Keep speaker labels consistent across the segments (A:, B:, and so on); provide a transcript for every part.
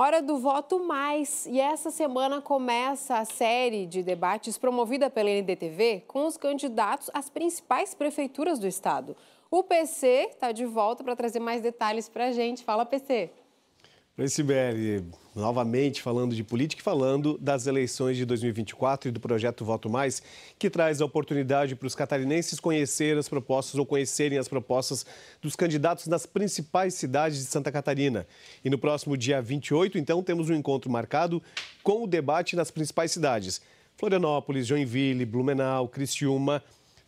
A: Hora do Voto Mais. E essa semana começa a série de debates promovida pela NDTV com os candidatos às principais prefeituras do estado. O PC está de volta para trazer mais detalhes para a gente. Fala, PC.
B: Sibeli, novamente falando de política e falando das eleições de 2024 e do projeto Voto Mais, que traz a oportunidade para os catarinenses conhecer as propostas ou conhecerem as propostas dos candidatos nas principais cidades de Santa Catarina. E no próximo dia 28, então, temos um encontro marcado com o debate nas principais cidades. Florianópolis, Joinville, Blumenau, Criciúma,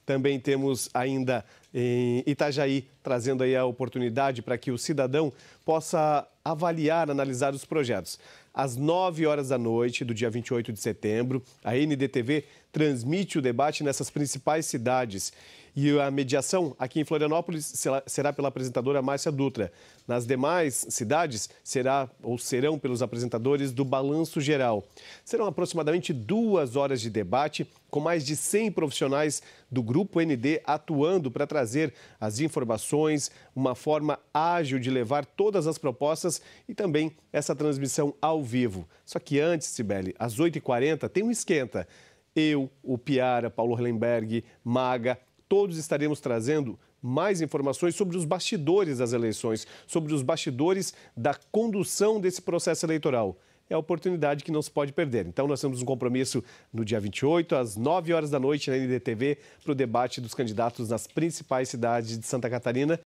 B: também temos ainda em eh, Itajaí, trazendo aí a oportunidade para que o cidadão possa avaliar, analisar os projetos às 9 horas da noite do dia 28 de setembro. A NDTV transmite o debate nessas principais cidades. E a mediação aqui em Florianópolis será pela apresentadora Márcia Dutra. Nas demais cidades, será ou serão pelos apresentadores do Balanço Geral. Serão aproximadamente duas horas de debate, com mais de 100 profissionais do Grupo ND atuando para trazer as informações, uma forma ágil de levar todas as propostas e também essa transmissão ao ao vivo. Só que antes, Sibeli, às 8h40 tem um esquenta. Eu, o Piara, Paulo Hellenberg, Maga, todos estaremos trazendo mais informações sobre os bastidores das eleições, sobre os bastidores da condução desse processo eleitoral. É a oportunidade que não se pode perder. Então, nós temos um compromisso no dia 28, às 9 horas da noite, na NDTV, para o debate dos candidatos nas principais cidades de Santa Catarina.